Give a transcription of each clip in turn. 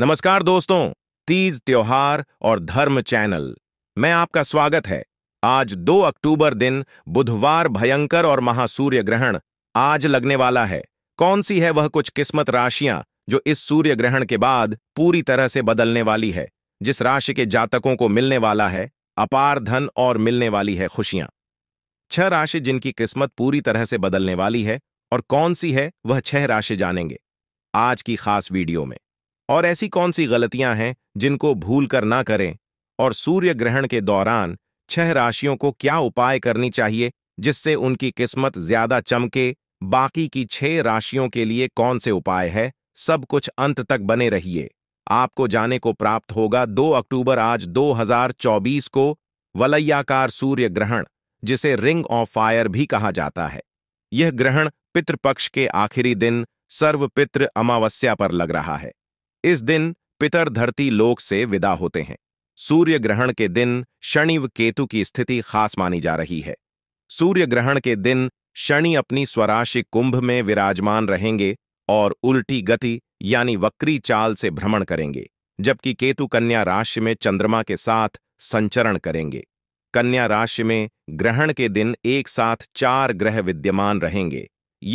नमस्कार दोस्तों तीज त्योहार और धर्म चैनल मैं आपका स्वागत है आज 2 अक्टूबर दिन बुधवार भयंकर और महासूर्य ग्रहण आज लगने वाला है कौन सी है वह कुछ किस्मत राशियां जो इस सूर्य ग्रहण के बाद पूरी तरह से बदलने वाली है जिस राशि के जातकों को मिलने वाला है अपार धन और मिलने वाली है खुशियां छह राशि जिनकी किस्मत पूरी तरह से बदलने वाली है और कौन सी है वह छह राशि जानेंगे आज की खास वीडियो में और ऐसी कौन सी गलतियां हैं जिनको भूल कर ना करें और सूर्य ग्रहण के दौरान छह राशियों को क्या उपाय करनी चाहिए जिससे उनकी किस्मत ज्यादा चमके बाकी की छह राशियों के लिए कौन से उपाय है सब कुछ अंत तक बने रहिए आपको जाने को प्राप्त होगा 2 अक्टूबर आज 2024 को वलयाकार सूर्य ग्रहण जिसे रिंग ऑफ फायर भी कहा जाता है यह ग्रहण पितृपक्ष के आखिरी दिन सर्व पितृ अमावस्या पर लग रहा है इस दिन पितर धरती लोक से विदा होते हैं सूर्य ग्रहण के दिन शनि व केतु की स्थिति खास मानी जा रही है सूर्य ग्रहण के दिन शनि अपनी स्वराशि कुंभ में विराजमान रहेंगे और उल्टी गति यानी वक्री चाल से भ्रमण करेंगे जबकि केतु कन्या राशि में चंद्रमा के साथ संचरण करेंगे कन्या राशि में ग्रहण के दिन एक साथ चार ग्रह विद्यमान रहेंगे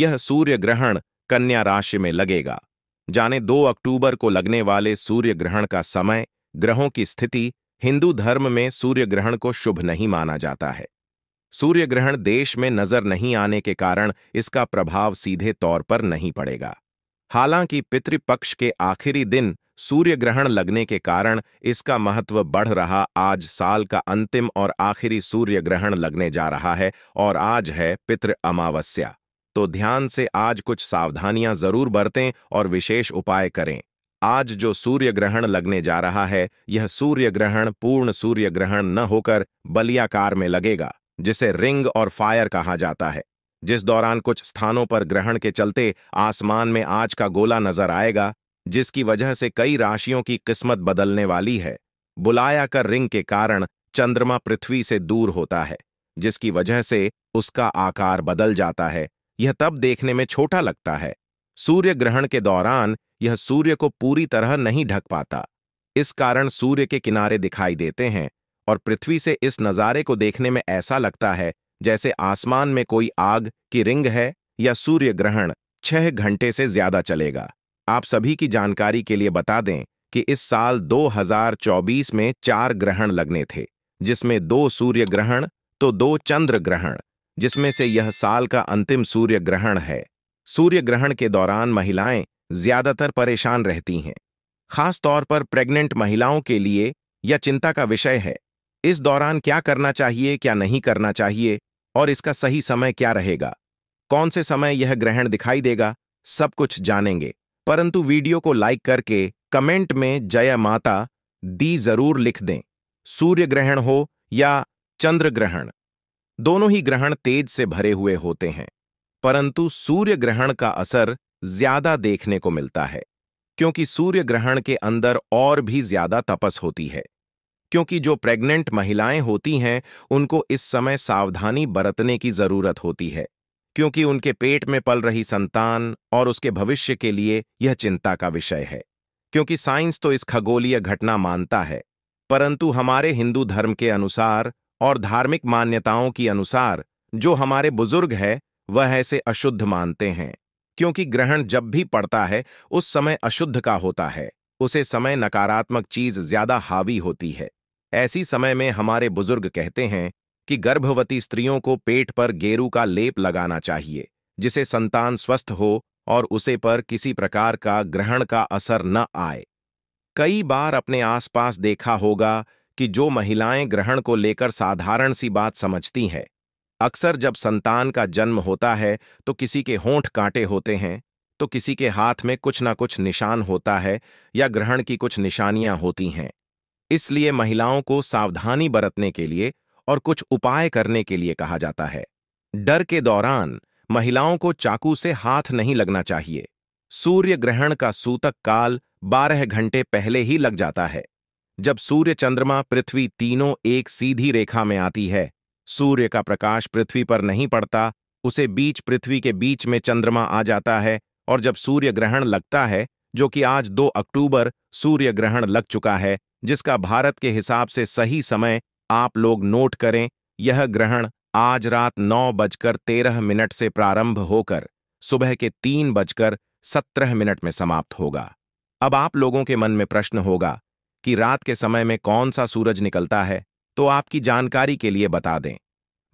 यह सूर्य ग्रहण कन्या राशि में लगेगा जाने 2 अक्टूबर को लगने वाले सूर्य ग्रहण का समय ग्रहों की स्थिति हिंदू धर्म में सूर्य ग्रहण को शुभ नहीं माना जाता है सूर्य ग्रहण देश में नजर नहीं आने के कारण इसका प्रभाव सीधे तौर पर नहीं पड़ेगा हालांकि पितृपक्ष के आखिरी दिन सूर्य ग्रहण लगने के कारण इसका महत्व बढ़ रहा आज साल का अंतिम और आखिरी सूर्य ग्रहण लगने जा रहा है और आज है पितृ अमावस्या तो ध्यान से आज कुछ सावधानियां जरूर बरतें और विशेष उपाय करें आज जो सूर्य ग्रहण लगने जा रहा है यह सूर्य ग्रहण पूर्ण सूर्य ग्रहण न होकर बलियाकार में लगेगा जिसे रिंग और फायर कहा जाता है जिस दौरान कुछ स्थानों पर ग्रहण के चलते आसमान में आज का गोला नजर आएगा जिसकी वजह से कई राशियों की किस्मत बदलने वाली है बुलाया कर रिंग के कारण चंद्रमा पृथ्वी से दूर होता है जिसकी वजह से उसका आकार बदल जाता है यह तब देखने में छोटा लगता है सूर्य ग्रहण के दौरान यह सूर्य को पूरी तरह नहीं ढक पाता इस कारण सूर्य के किनारे दिखाई देते हैं और पृथ्वी से इस नज़ारे को देखने में ऐसा लगता है जैसे आसमान में कोई आग की रिंग है या सूर्य ग्रहण छह घंटे से ज्यादा चलेगा आप सभी की जानकारी के लिए बता दें कि इस साल 2024 में चार ग्रहण लगने थे जिसमें दो सूर्य ग्रहण तो दो चंद्र ग्रहण जिसमें से यह साल का अंतिम सूर्य ग्रहण है सूर्य ग्रहण के दौरान महिलाएं ज्यादातर परेशान रहती हैं खास तौर पर प्रेग्नेंट महिलाओं के लिए यह चिंता का विषय है इस दौरान क्या करना चाहिए क्या नहीं करना चाहिए और इसका सही समय क्या रहेगा कौन से समय यह ग्रहण दिखाई देगा सब कुछ जानेंगे परंतु वीडियो को लाइक करके कमेंट में जय माता दी जरूर लिख दें सूर्य ग्रहण हो या चंद्र ग्रहण दोनों ही ग्रहण तेज से भरे हुए होते हैं परंतु सूर्य ग्रहण का असर ज्यादा देखने को मिलता है क्योंकि सूर्य ग्रहण के अंदर और भी ज्यादा तपस होती है क्योंकि जो प्रेग्नेंट महिलाएं होती हैं उनको इस समय सावधानी बरतने की जरूरत होती है क्योंकि उनके पेट में पल रही संतान और उसके भविष्य के लिए यह चिंता का विषय है क्योंकि साइंस तो इस खगोलीय घटना मानता है परंतु हमारे हिंदू धर्म के अनुसार और धार्मिक मान्यताओं के अनुसार जो हमारे बुजुर्ग है वह ऐसे अशुद्ध मानते हैं क्योंकि ग्रहण जब भी पड़ता है उस समय अशुद्ध का होता है उसे समय नकारात्मक चीज ज्यादा हावी होती है ऐसी समय में हमारे बुजुर्ग कहते हैं कि गर्भवती स्त्रियों को पेट पर गेरू का लेप लगाना चाहिए जिसे संतान स्वस्थ हो और उसे पर किसी प्रकार का ग्रहण का असर न आए कई बार अपने आसपास देखा होगा कि जो महिलाएं ग्रहण को लेकर साधारण सी बात समझती हैं अक्सर जब संतान का जन्म होता है तो किसी के होंठ कांटे होते हैं तो किसी के हाथ में कुछ ना कुछ निशान होता है या ग्रहण की कुछ निशानियां होती हैं इसलिए महिलाओं को सावधानी बरतने के लिए और कुछ उपाय करने के लिए कहा जाता है डर के दौरान महिलाओं को चाकू से हाथ नहीं लगना चाहिए सूर्य ग्रहण का सूतक काल बारह घंटे पहले ही लग जाता है जब सूर्य चंद्रमा पृथ्वी तीनों एक सीधी रेखा में आती है सूर्य का प्रकाश पृथ्वी पर नहीं पड़ता उसे बीच पृथ्वी के बीच में चंद्रमा आ जाता है और जब सूर्य ग्रहण लगता है जो कि आज 2 अक्टूबर सूर्य ग्रहण लग चुका है जिसका भारत के हिसाब से सही समय आप लोग नोट करें यह ग्रहण आज रात नौ बजकर तेरह मिनट से प्रारंभ होकर सुबह के तीन बजकर सत्रह मिनट में समाप्त होगा अब आप लोगों के मन में प्रश्न होगा कि रात के समय में कौन सा सूरज निकलता है तो आपकी जानकारी के लिए बता दें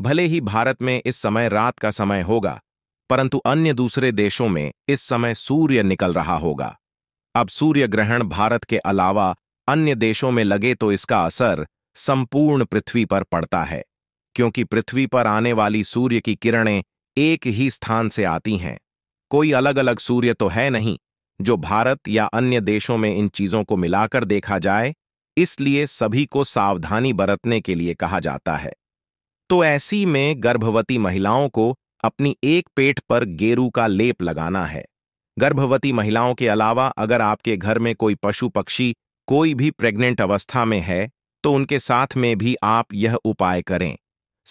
भले ही भारत में इस समय रात का समय होगा परंतु अन्य दूसरे देशों में इस समय सूर्य निकल रहा होगा अब सूर्य ग्रहण भारत के अलावा अन्य देशों में लगे तो इसका असर संपूर्ण पृथ्वी पर पड़ता है क्योंकि पृथ्वी पर आने वाली सूर्य की किरणें एक ही स्थान से आती हैं कोई अलग अलग सूर्य तो है नहीं जो भारत या अन्य देशों में इन चीज़ों को मिलाकर देखा जाए इसलिए सभी को सावधानी बरतने के लिए कहा जाता है तो ऐसी में गर्भवती महिलाओं को अपनी एक पेट पर गेरू का लेप लगाना है गर्भवती महिलाओं के अलावा अगर आपके घर में कोई पशु पक्षी कोई भी प्रेग्नेंट अवस्था में है तो उनके साथ में भी आप यह उपाय करें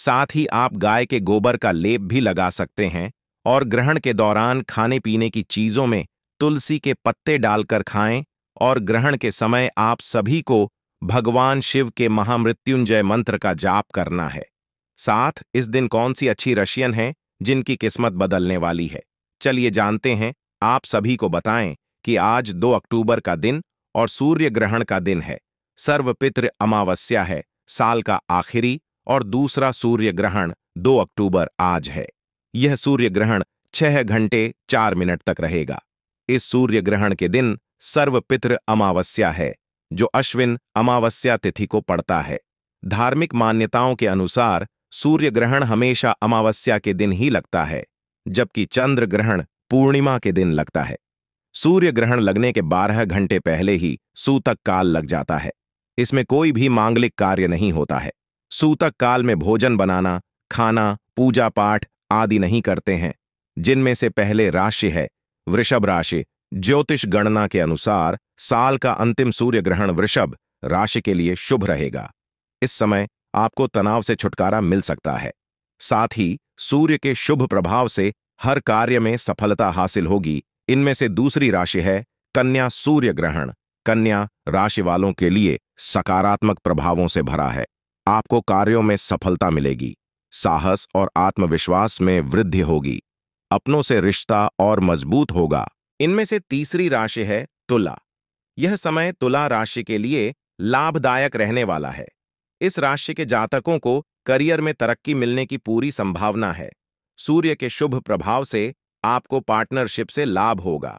साथ ही आप गाय के गोबर का लेप भी लगा सकते हैं और ग्रहण के दौरान खाने पीने की चीज़ों में तुलसी के पत्ते डालकर खाएं और ग्रहण के समय आप सभी को भगवान शिव के महामृत्युंजय मंत्र का जाप करना है साथ इस दिन कौन सी अच्छी रशियन है जिनकी किस्मत बदलने वाली है चलिए जानते हैं आप सभी को बताएं कि आज 2 अक्टूबर का दिन और सूर्य ग्रहण का दिन है सर्वपित्र अमावस्या है साल का आखिरी और दूसरा सूर्य ग्रहण 2 अक्टूबर आज है यह सूर्य ग्रहण छह घंटे चार मिनट तक रहेगा इस सूर्य ग्रहण के दिन सर्वपित्र अमावस्या है जो अश्विन अमावस्या तिथि को पड़ता है धार्मिक मान्यताओं के अनुसार सूर्य ग्रहण हमेशा अमावस्या के दिन ही लगता है जबकि चंद्र ग्रहण पूर्णिमा के दिन लगता है सूर्य ग्रहण लगने के बारह घंटे पहले ही सूतक काल लग जाता है इसमें कोई भी मांगलिक कार्य नहीं होता है सूतक काल में भोजन बनाना खाना पूजा पाठ आदि नहीं करते हैं जिनमें से पहले राशि है वृषभ राशि ज्योतिष गणना के अनुसार साल का अंतिम सूर्य ग्रहण वृषभ राशि के लिए शुभ रहेगा इस समय आपको तनाव से छुटकारा मिल सकता है साथ ही सूर्य के शुभ प्रभाव से हर कार्य में सफलता हासिल होगी इनमें से दूसरी राशि है कन्या सूर्य ग्रहण कन्या राशि वालों के लिए सकारात्मक प्रभावों से भरा है आपको कार्यों में सफलता मिलेगी साहस और आत्मविश्वास में वृद्धि होगी अपनों से रिश्ता और मजबूत होगा इनमें से तीसरी राशि है तुला यह समय तुला राशि के लिए लाभदायक रहने वाला है इस राशि के जातकों को करियर में तरक्की मिलने की पूरी संभावना है सूर्य के शुभ प्रभाव से आपको पार्टनरशिप से लाभ होगा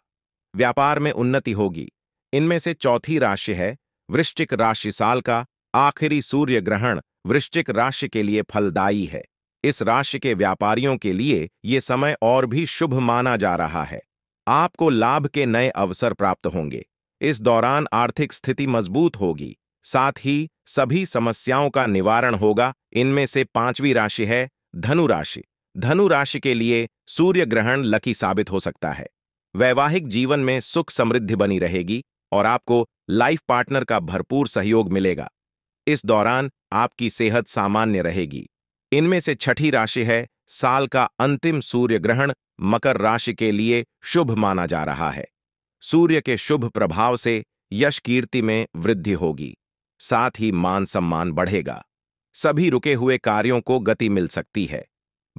व्यापार में उन्नति होगी इनमें से चौथी राशि है वृश्चिक राशि साल का आखिरी सूर्य ग्रहण वृश्चिक राशि के लिए फलदायी है इस राशि के व्यापारियों के लिए ये समय और भी शुभ माना जा रहा है आपको लाभ के नए अवसर प्राप्त होंगे इस दौरान आर्थिक स्थिति मजबूत होगी साथ ही सभी समस्याओं का निवारण होगा इनमें से पांचवी राशि है धनु राशि धनु राशि के लिए सूर्य ग्रहण लकी साबित हो सकता है वैवाहिक जीवन में सुख समृद्धि बनी रहेगी और आपको लाइफ पार्टनर का भरपूर सहयोग मिलेगा इस दौरान आपकी सेहत सामान्य रहेगी इनमें से छठी राशि है साल का अंतिम सूर्य ग्रहण मकर राशि के लिए शुभ माना जा रहा है सूर्य के शुभ प्रभाव से यश कीर्ति में वृद्धि होगी साथ ही मान सम्मान बढ़ेगा सभी रुके हुए कार्यों को गति मिल सकती है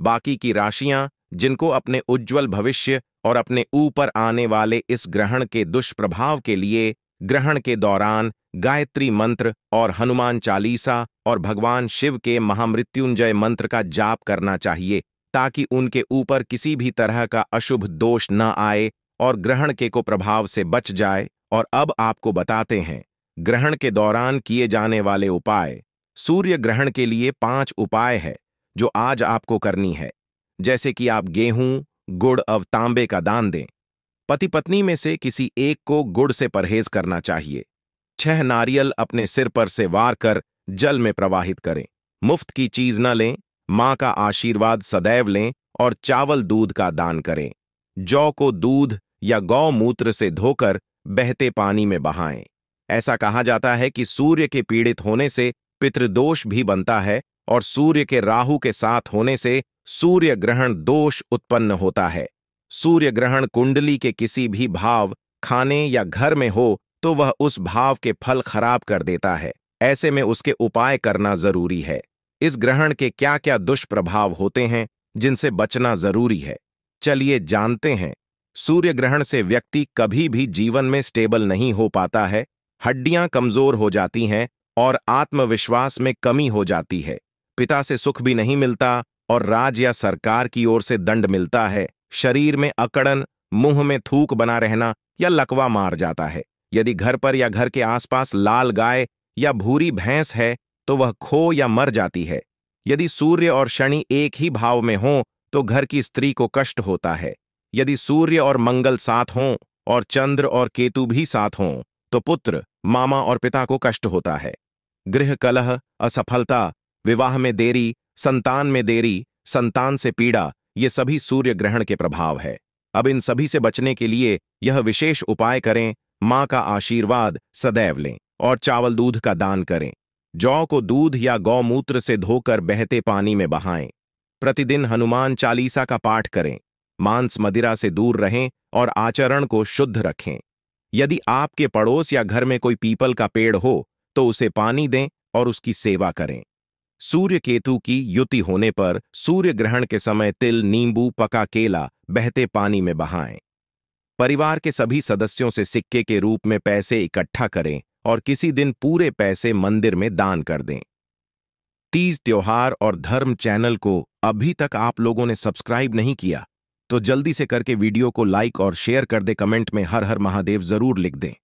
बाकी की राशियां जिनको अपने उज्जवल भविष्य और अपने ऊपर आने वाले इस ग्रहण के दुष्प्रभाव के लिए ग्रहण के दौरान गायत्री मंत्र और हनुमान चालीसा और भगवान शिव के महामृत्युंजय मंत्र का जाप करना चाहिए ताकि उनके ऊपर किसी भी तरह का अशुभ दोष न आए और ग्रहण के को प्रभाव से बच जाए और अब आपको बताते हैं ग्रहण के दौरान किए जाने वाले उपाय सूर्य ग्रहण के लिए पांच उपाय है जो आज आपको करनी है जैसे कि आप गेहूं गुड़ अव तांबे का दान दें पति पत्नी में से किसी एक को गुड़ से परहेज करना चाहिए छह नारियल अपने सिर पर से वार कर जल में प्रवाहित करें मुफ्त की चीज न लें माँ का आशीर्वाद सदैव लें और चावल दूध का दान करें जौ को दूध या गौमूत्र से धोकर बहते पानी में बहाएं ऐसा कहा जाता है कि सूर्य के पीड़ित होने से पितृदोष भी बनता है और सूर्य के राहु के साथ होने से सूर्य ग्रहण दोष उत्पन्न होता है सूर्य ग्रहण कुंडली के किसी भी भाव खाने या घर में हो तो वह उस भाव के फल खराब कर देता है ऐसे में उसके उपाय करना जरूरी है इस ग्रहण के क्या क्या दुष्प्रभाव होते हैं जिनसे बचना जरूरी है चलिए जानते हैं सूर्य ग्रहण से व्यक्ति कभी भी जीवन में स्टेबल नहीं हो पाता है हड्डियां कमजोर हो जाती हैं और आत्मविश्वास में कमी हो जाती है पिता से सुख भी नहीं मिलता और राज या सरकार की ओर से दंड मिलता है शरीर में अकड़न मुंह में थूक बना रहना या लकवा मार जाता है यदि घर पर या घर के आसपास लाल गाय या भूरी भैंस है तो वह खो या मर जाती है यदि सूर्य और शनि एक ही भाव में हों तो घर की स्त्री को कष्ट होता है यदि सूर्य और मंगल साथ हों और चंद्र और केतु भी साथ हों तो पुत्र मामा और पिता को कष्ट होता है गृह कलह असफलता विवाह में देरी संतान में देरी संतान से पीड़ा ये सभी सूर्य ग्रहण के प्रभाव है अब इन सभी से बचने के लिए यह विशेष उपाय करें मां का आशीर्वाद सदैव लें और चावल दूध का दान करें जौ को दूध या गौमूत्र से धोकर बहते पानी में बहाएं प्रतिदिन हनुमान चालीसा का पाठ करें मांस मदिरा से दूर रहें और आचरण को शुद्ध रखें यदि आपके पड़ोस या घर में कोई पीपल का पेड़ हो तो उसे पानी दें और उसकी सेवा करें सूर्य केतु की युति होने पर सूर्य ग्रहण के समय तिल नींबू पका केला बहते पानी में बहाएं परिवार के सभी सदस्यों से सिक्के के रूप में पैसे इकट्ठा करें और किसी दिन पूरे पैसे मंदिर में दान कर दें तीज त्योहार और धर्म चैनल को अभी तक आप लोगों ने सब्सक्राइब नहीं किया तो जल्दी से करके वीडियो को लाइक और शेयर कर दे कमेंट में हर हर महादेव जरूर लिख दें